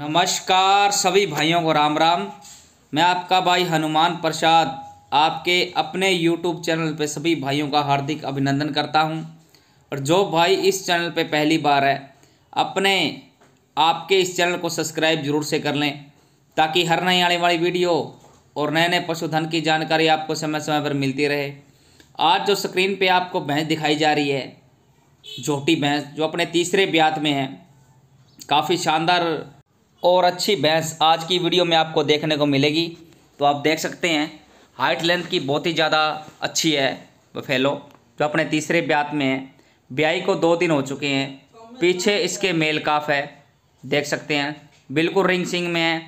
नमस्कार सभी भाइयों को राम राम मैं आपका भाई हनुमान प्रसाद आपके अपने यूट्यूब चैनल पर सभी भाइयों का हार्दिक अभिनंदन करता हूं और जो भाई इस चैनल पर पहली बार है अपने आपके इस चैनल को सब्सक्राइब जरूर से कर लें ताकि हर नई आने वाली वीडियो और नए नए पशुधन की जानकारी आपको समय समय पर मिलती रहे आज जो स्क्रीन पर आपको भैंस दिखाई जा रही है झोटी भैंस जो अपने तीसरे ब्यात में है काफ़ी शानदार और अच्छी भैंस आज की वीडियो में आपको देखने को मिलेगी तो आप देख सकते हैं हाइट लेंथ की बहुत ही ज़्यादा अच्छी है बफेलो जो अपने तीसरे ब्यात में है ब्याई को दो दिन हो चुके हैं पीछे इसके मेल काफ है देख सकते हैं बिल्कुल रिंग सिंग में है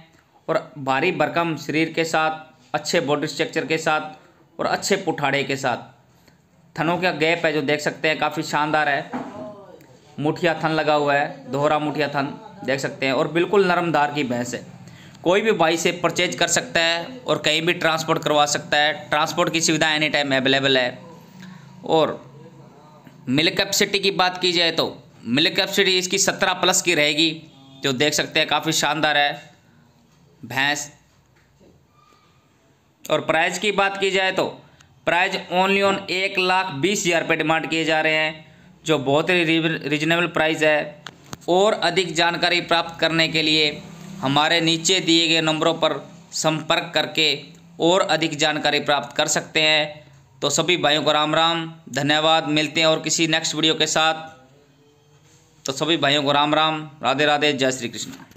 और भारी भरकम शरीर के साथ अच्छे बॉडी स्ट्रक्चर के साथ और अच्छे पुठाड़े के साथ थनों का गैप है जो देख सकते हैं काफ़ी शानदार है मुठिया थन लगा हुआ है दोहरा मुठिया थन देख सकते हैं और बिल्कुल नरम धार की भैंस है कोई भी भाई से परचेज कर सकता है और कहीं भी ट्रांसपोर्ट करवा सकता है ट्रांसपोर्ट की सुविधा एनी टाइम अवेलेबल है और मिल्क कैपेसिटी की बात की जाए तो मिल्क कैपेसिटी इसकी सत्रह प्लस की रहेगी जो देख सकते हैं काफ़ी शानदार है भैंस और प्राइस की बात की जाए तो प्राइस ओनली ऑन एक लाख बीस हज़ार रुपये डिमांड किए जा रहे हैं जो बहुत ही रिजनेबल प्राइस है और अधिक जानकारी प्राप्त करने के लिए हमारे नीचे दिए गए नंबरों पर संपर्क करके और अधिक जानकारी प्राप्त कर सकते हैं तो सभी भाइयों को राम राम धन्यवाद मिलते हैं और किसी नेक्स्ट वीडियो के साथ तो सभी भाइयों को राम राम राधे राधे जय श्री कृष्ण